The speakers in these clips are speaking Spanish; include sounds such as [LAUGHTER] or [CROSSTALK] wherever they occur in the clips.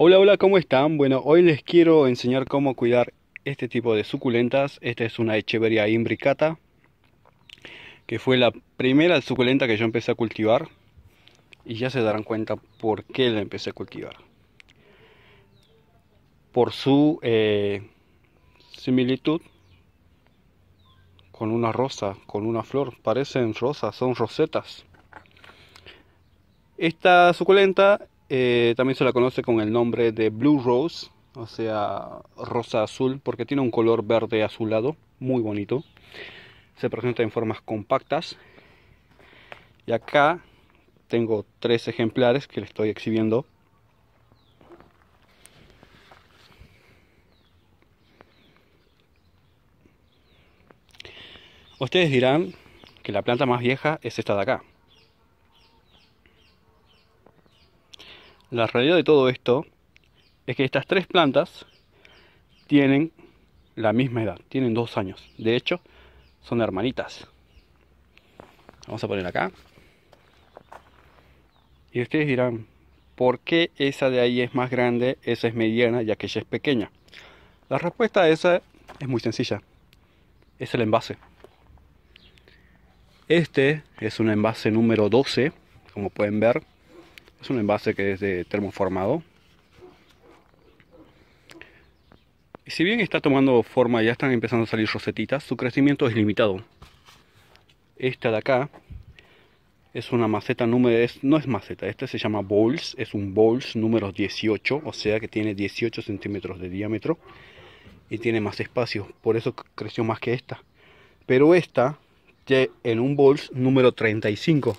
Hola, hola, ¿cómo están? Bueno, hoy les quiero enseñar cómo cuidar este tipo de suculentas. Esta es una Echeveria imbricata, que fue la primera suculenta que yo empecé a cultivar. Y ya se darán cuenta por qué la empecé a cultivar. Por su eh, similitud con una rosa, con una flor. Parecen rosas, son rosetas. Esta suculenta eh, también se la conoce con el nombre de Blue Rose, o sea, rosa azul, porque tiene un color verde azulado, muy bonito. Se presenta en formas compactas. Y acá tengo tres ejemplares que le estoy exhibiendo. Ustedes dirán que la planta más vieja es esta de acá, La realidad de todo esto es que estas tres plantas tienen la misma edad, tienen dos años. De hecho, son hermanitas. Vamos a poner acá. Y ustedes dirán, ¿por qué esa de ahí es más grande, esa es mediana y aquella es pequeña? La respuesta a esa es muy sencilla. Es el envase. Este es un envase número 12, como pueden ver, es un envase que es de termoformado. Y si bien está tomando forma, ya están empezando a salir rosetitas, su crecimiento es limitado. Esta de acá es una maceta número, no es maceta, este se llama Bowls, es un Bowls número 18, o sea que tiene 18 centímetros de diámetro y tiene más espacio, por eso creció más que esta. Pero esta, en un Bowls número 35,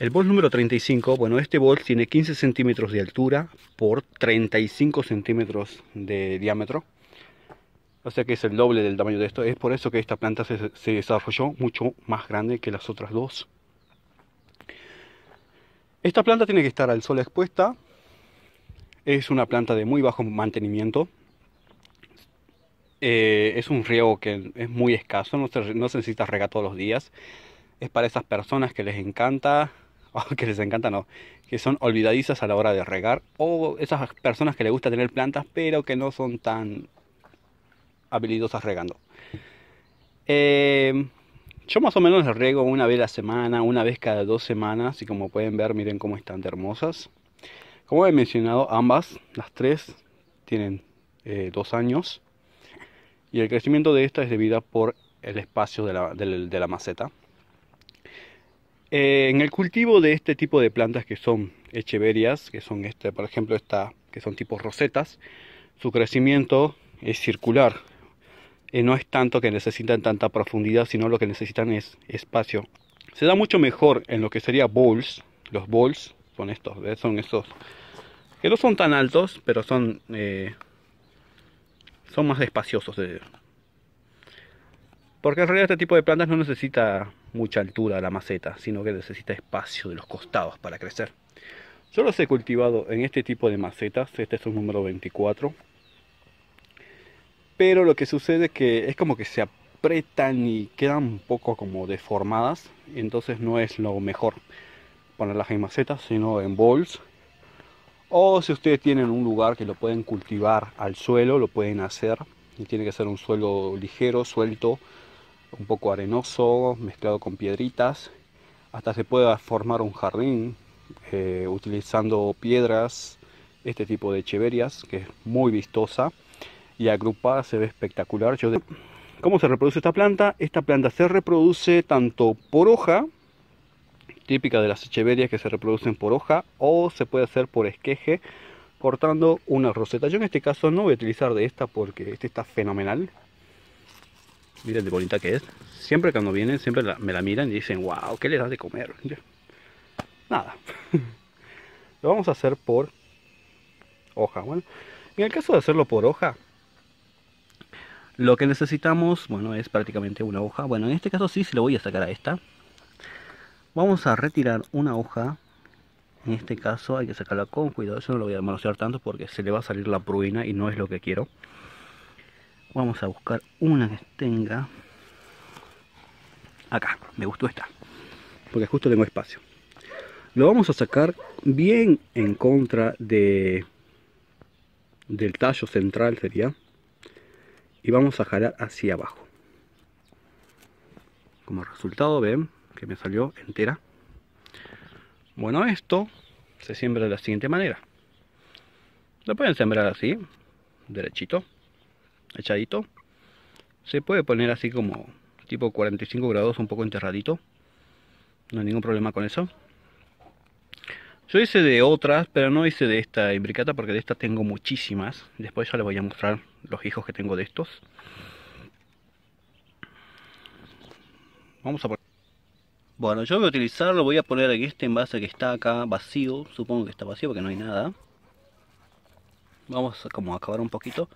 el bol número 35, bueno, este bol tiene 15 centímetros de altura por 35 centímetros de diámetro. O sea que es el doble del tamaño de esto. Es por eso que esta planta se, desarrolló mucho más grande que las otras dos. Esta planta tiene que estar al sol expuesta. Es una planta de muy bajo mantenimiento. Eh, es un riego que es muy escaso, no no se necesita regar todos los días. Es para esas personas que les encanta [LAUGHS] Oh, que les encanta, no, que son olvidadizas a la hora de regar, o esas personas que les gusta tener plantas, pero que no son tan habilidosas regando. Eh, yo más o menos les riego una vez a la semana, una vez cada dos semanas, y como pueden ver, miren cómo están hermosas. Como he mencionado, ambas, las tres, tienen eh, dos años, y el crecimiento de esta es debido por el espacio de la maceta eh, en el cultivo de este tipo de plantas que son echeverias, que son este, por ejemplo, esta, que son tipos rosetas, su crecimiento es circular. y eh, no es tanto que necesitan tanta profundidad, sino lo que necesitan es espacio. Se da mucho mejor en lo que sería bowls. Los bowls son estos, son esos que no son tan altos, pero son, eh, son más espaciosos. Porque en realidad este tipo de plantas no necesita mucha altura la maceta, sino que necesita espacio de los costados para crecer. Yo los he cultivado en este tipo de macetas, este es un número 24. Pero lo que sucede es que es como que se apretan y quedan un poco como deformadas, entonces no es lo mejor ponerlas en macetas, sino en bols. O si ustedes tienen un lugar que lo pueden cultivar al suelo, lo pueden hacer. Y tiene que ser un suelo ligero, suelto, un poco arenoso, mezclado con piedritas. Hasta se puede formar un jardín eh, utilizando piedras, este tipo de echeverias que es muy vistosa. Y agrupada se ve espectacular. ¿Cómo se reproduce esta planta? Esta planta se reproduce tanto por hoja, típica de las echeverias que se reproducen por hoja, o se puede hacer por esqueje, cortando una roseta. Yo en este caso no voy a utilizar de esta porque esta está fenomenal. Miren de bonita que es. Siempre cuando vienen, siempre me la miran y dicen, wow, ¿qué le das de comer? nada. [LAUGHS] Lo vamos a hacer por hoja. Bueno, en el caso de hacerlo por hoja, lo que necesitamos, bueno, es prácticamente una hoja. Bueno, en este caso sí se lo voy a sacar a esta. Vamos a retirar una hoja. En este caso hay que sacarla con cuidado. Eso no lo voy a manosear tanto porque se le va a salir la pruina y no es lo que quiero vamos a buscar una que tenga acá, me gustó esta porque justo tengo espacio lo vamos a sacar bien en contra de del tallo central sería y vamos a jalar hacia abajo como resultado ven que me salió entera bueno esto se siembra de la siguiente manera lo pueden sembrar así derechito echadito. Se puede poner así como tipo 45 grados, un poco enterradito. No hay ningún problema con eso. Yo hice de otras, pero no hice de esta imbricata porque de esta tengo muchísimas. Después ya les voy a mostrar los hijos que tengo de estos. Vamos a poner... Bueno, yo voy a utilizarlo, voy a poner en este envase que está acá vacío. Supongo que está vacío porque no hay nada. Vamos a como acabar un poquito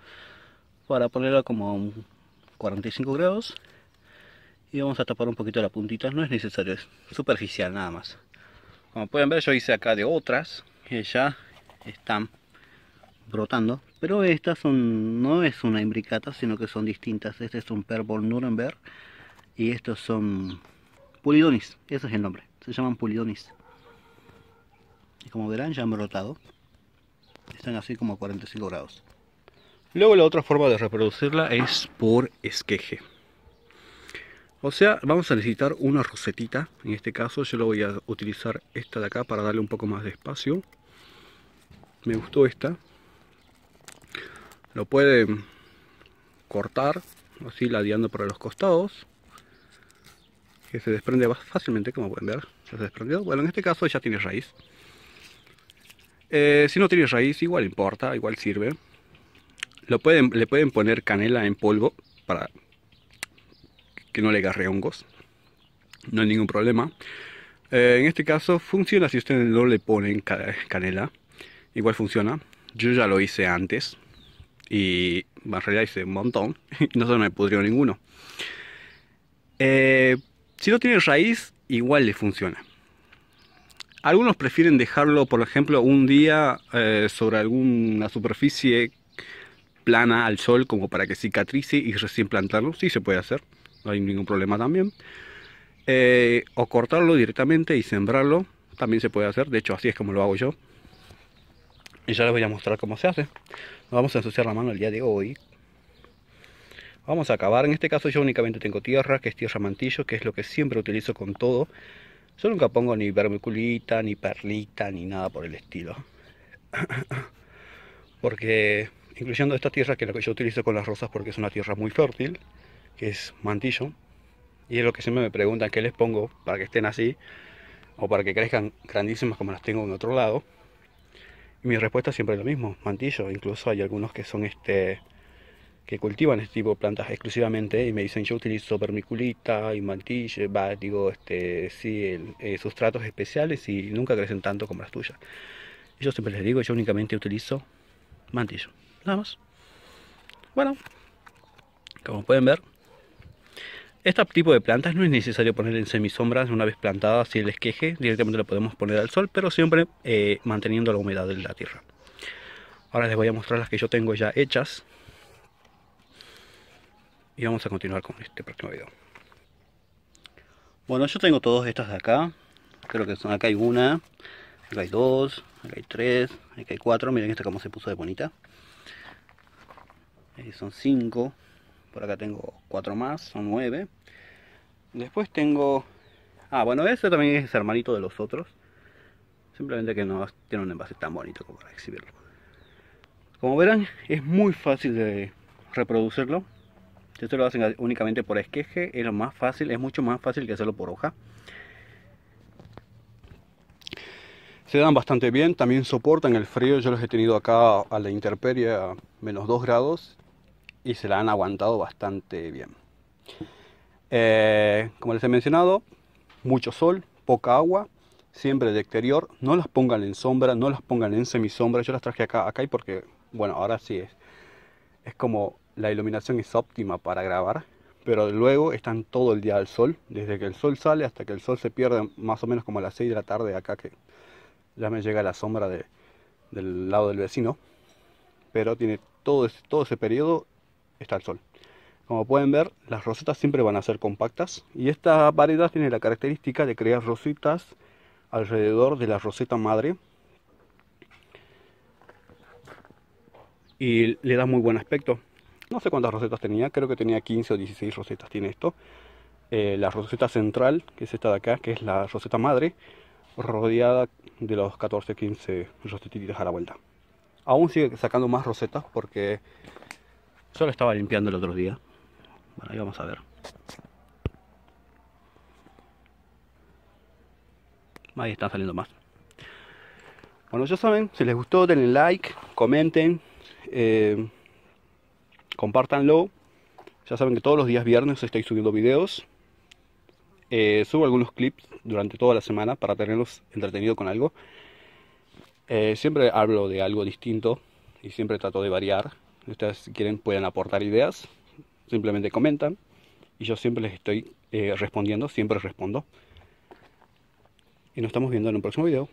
para ponerla como a 45 grados y vamos a tapar un poquito la puntita, no es necesario, es superficial nada más. Como pueden ver yo hice acá de otras que ya están brotando, pero estas son no es una imbricata sino que son distintas, este es un Perbol Nuremberg y estos son pulidonis, ese es el nombre, se llaman pulidonis. Y como verán ya han brotado, están así como a 45 grados. Luego la otra forma de reproducirla es por esqueje. O sea, vamos a necesitar una rosetita. En este caso yo lo voy a utilizar esta de acá para darle un poco más de espacio. Me gustó esta. Lo pueden cortar, así ladeando por los costados. Que se desprende más fácilmente, como pueden ver. Ya se Bueno, en este caso ya tiene raíz. Eh, si no tiene raíz, igual importa, igual sirve pueden, le pueden poner canela en polvo para que no le agarre hongos. No hay ningún problema. Eh, en este caso funciona si ustedes no le ponen canela. Igual funciona. Yo ya lo hice antes. Y en realidad hice un montón. [LAUGHS] Y no se me pudrió ninguno. Eh, si no tiene raíz, igual le funciona. Algunos prefieren dejarlo, por ejemplo, un día eh, sobre alguna superficie plana al sol como para que cicatrice y recién plantarlo. Sí se puede hacer, no hay ningún problema también. Eh, o cortarlo directamente y sembrarlo, también se puede hacer. De hecho, así es como lo hago yo. Y ya les voy a mostrar cómo se hace. Nos vamos a ensuciar la mano el día de hoy. Vamos a acabar. En este caso yo únicamente tengo tierra, que es tierra mantillo, que es lo que siempre utilizo con todo. Yo nunca pongo ni vermiculita, ni perlita, ni nada por el estilo. [COUGHS] Porque incluyendo esta tierra que yo utilizo con las rosas porque es una tierra muy fértil, que es mantillo. Y es lo que siempre me preguntan qué les pongo para que estén así o para que crezcan grandísimas como las tengo en otro lado. Y mi respuesta siempre es lo mismo, mantillo. Incluso hay algunos que son este que cultivan este tipo de plantas exclusivamente y me dicen yo utilizo vermiculita y mantillo, va, digo, este, sí, eh, sustratos especiales y nunca crecen tanto como las tuyas. yo siempre les digo, yo únicamente utilizo mantillo nada más. Bueno, como pueden ver, este tipo de plantas no es necesario poner en semisombras una vez plantadas si les queje directamente lo podemos poner al sol, pero siempre eh, manteniendo la humedad de la tierra. Ahora les voy a mostrar las que yo tengo ya hechas. Y vamos a continuar con este próximo video. Bueno, yo tengo todas estas de acá. Creo que son, acá hay una, acá hay dos, acá hay tres, acá hay cuatro. Miren esta como se puso de bonita. Eh, son 5 por acá tengo 4 más son 9 después tengo ah bueno ese también es hermanito de los otros simplemente que no tiene un envase tan bonito como para exhibirlo como verán es muy fácil de reproducirlo esto lo hacen únicamente por esqueje es lo más fácil es mucho más fácil que hacerlo por hoja se dan bastante bien, también soportan el frío. Yo los he tenido acá a la intemperie a menos 2 grados y se la han aguantado bastante bien. Eh, como les he mencionado, mucho sol, poca agua, siempre de exterior. No las pongan en sombra, no las pongan en semisombra. Yo las traje acá, acá y porque, bueno, ahora sí es. Es como la iluminación es óptima para grabar, pero luego están todo el día al sol, desde que el sol sale hasta que el sol se pierde, más o menos como a las 6 de la tarde acá, que ya me llega la sombra de, del lado del vecino. Pero tiene todo todo ese periodo está el sol. Como pueden ver, las rosetas siempre van a ser compactas y esta variedad tiene la característica de crear rosetas alrededor de la roseta madre y le da muy buen aspecto. No sé cuántas rosetas tenía, creo que tenía 15 o 16 rosetas tiene esto. Eh, la roseta central, que es esta de acá, que es la roseta madre, rodeada de los 14-15 rosetitas a la vuelta. Aún sigue sacando más rosetas porque Solo estaba limpiando el otro día. Bueno, ahí vamos a ver. Ahí están saliendo más. Bueno, ya saben, si les gustó denle like, comenten, eh, compártanlo. Ya saben que todos los días viernes estoy subiendo videos. Eh, subo algunos clips durante toda la semana para tenerlos entretenidos con algo. Eh, siempre hablo de algo distinto y siempre trato de variar. Ustedes quieren pueden aportar ideas, simplemente comentan y yo siempre les estoy eh, respondiendo, siempre respondo. Y nos estamos viendo en un próximo video.